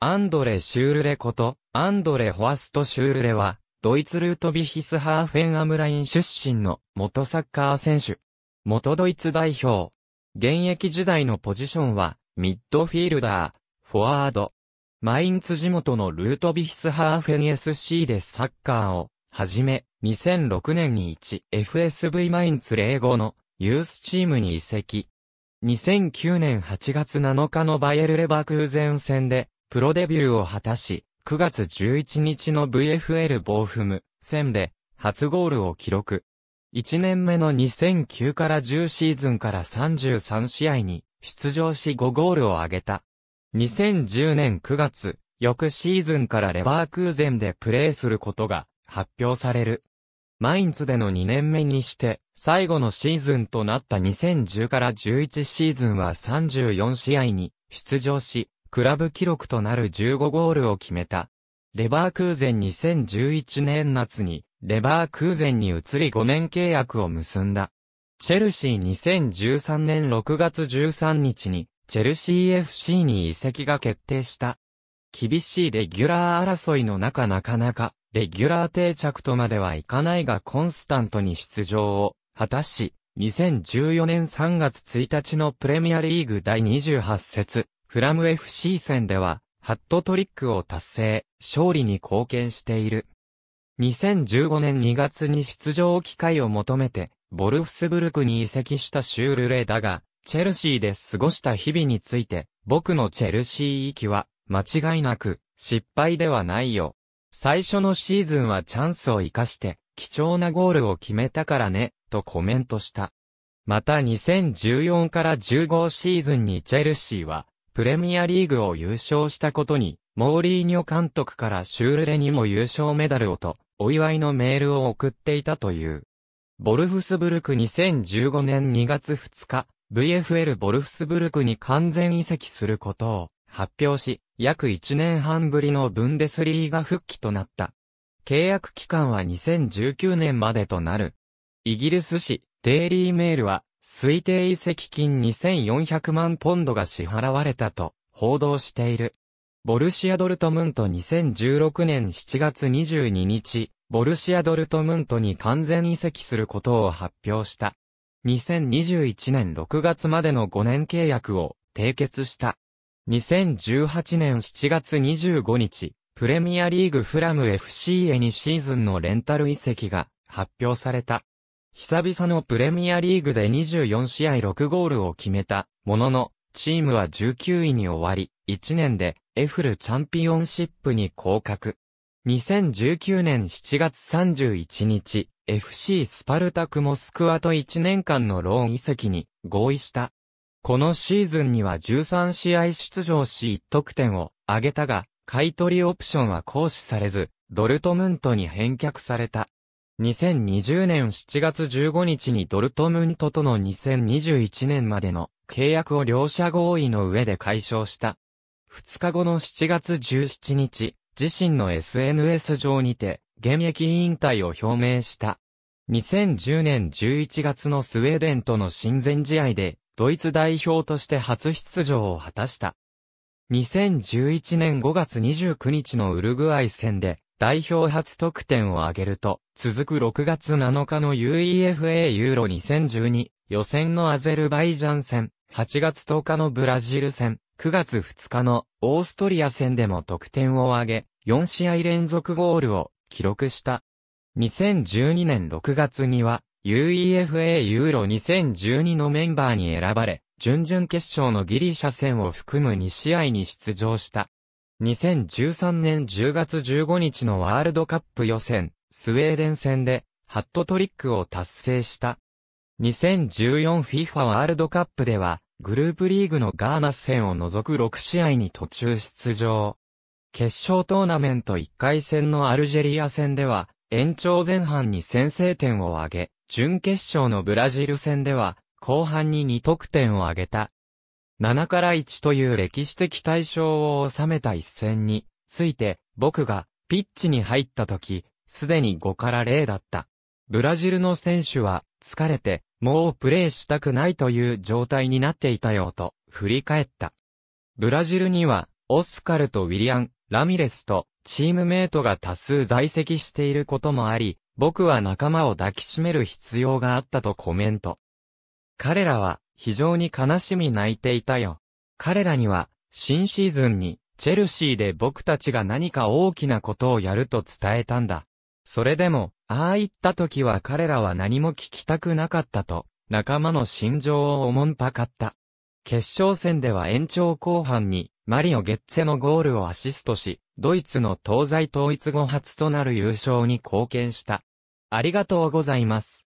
アンドレ・シュールレこと、アンドレ・ホワスト・シュールレは、ドイツルートビヒスハーフェンアムライン出身の元サッカー選手。元ドイツ代表。現役時代のポジションは、ミッドフィールダー、フォワード。マインツ地元のルートビヒスハーフェン SC でサッカーを、はじめ、2006年に 1FSV マインツ05のユースチームに移籍。2009年8月7日のバイエルレバークーゼン戦で、プロデビューを果たし、9月11日の VFL ボーフム戦で初ゴールを記録。1年目の2009から10シーズンから33試合に出場し5ゴールを挙げた。2010年9月、翌シーズンからレバークーゼンでプレーすることが発表される。マインツでの2年目にして、最後のシーズンとなった2010から11シーズンは34試合に出場し、クラブ記録となる15ゴールを決めた。レバークーゼン2011年夏に、レバークーゼンに移り5年契約を結んだ。チェルシー2013年6月13日に、チェルシー FC に移籍が決定した。厳しいレギュラー争いの中なかなか、レギュラー定着とまではいかないがコンスタントに出場を果たし、2014年3月1日のプレミアリーグ第28節、フラム FC 戦では、ハットトリックを達成、勝利に貢献している。2015年2月に出場機会を求めて、ボルフスブルクに移籍したシュールレだが、チェルシーで過ごした日々について、僕のチェルシー行きは、間違いなく、失敗ではないよ。最初のシーズンはチャンスを活かして、貴重なゴールを決めたからね、とコメントした。また2014から15シーズンにチェルシーは、プレミアリーグを優勝したことに、モーリーニョ監督からシュールレにも優勝メダルをと、お祝いのメールを送っていたという。ボルフスブルク2015年2月2日、VFL ボルフスブルクに完全移籍することを発表し、約1年半ぶりのブンデスリーが復帰となった。契約期間は2019年までとなる。イギリス紙、デイリーメールは、推定移籍金2400万ポンドが支払われたと報道している。ボルシア・ドルトムント2016年7月22日、ボルシア・ドルトムントに完全移籍することを発表した。2021年6月までの5年契約を締結した。2018年7月25日、プレミアリーグフラム FC へ2シーズンのレンタル移籍が発表された。久々のプレミアリーグで24試合6ゴールを決めたものの、チームは19位に終わり、1年でエフルチャンピオンシップに降格。2019年7月31日、FC スパルタクモスクワと1年間のローン移籍に合意した。このシーズンには13試合出場し1得点を挙げたが、買取オプションは行使されず、ドルトムントに返却された。2020年7月15日にドルトムントとの2021年までの契約を両者合意の上で解消した。2日後の7月17日、自身の SNS 上にて、現役引退を表明した。2010年11月のスウェーデンとの親善試合で、ドイツ代表として初出場を果たした。2011年5月29日のウルグアイ戦で、代表初得点を挙げると、続く6月7日の UEFA ユーロ2012予選のアゼルバイジャン戦、8月10日のブラジル戦、9月2日のオーストリア戦でも得点を挙げ、4試合連続ゴールを記録した。2012年6月には UEFA ユーロ2012のメンバーに選ばれ、準々決勝のギリシャ戦を含む2試合に出場した。2013年10月15日のワールドカップ予選、スウェーデン戦で、ハットトリックを達成した。2014FIFA ワールドカップでは、グループリーグのガーナ戦を除く6試合に途中出場。決勝トーナメント1回戦のアルジェリア戦では、延長前半に先制点を挙げ、準決勝のブラジル戦では、後半に2得点を挙げた。7から1という歴史的対象を収めた一戦について、僕がピッチに入った時、すでに5から0だった。ブラジルの選手は疲れて、もうプレーしたくないという状態になっていたよと振り返った。ブラジルにはオスカルとウィリアン、ラミレスとチームメイトが多数在籍していることもあり、僕は仲間を抱きしめる必要があったとコメント。彼らは非常に悲しみ泣いていたよ。彼らには、新シーズンに、チェルシーで僕たちが何か大きなことをやると伝えたんだ。それでも、ああ言った時は彼らは何も聞きたくなかったと、仲間の心情をおもんぱかった。決勝戦では延長後半に、マリオ・ゲッツェのゴールをアシストし、ドイツの東西統一後初となる優勝に貢献した。ありがとうございます。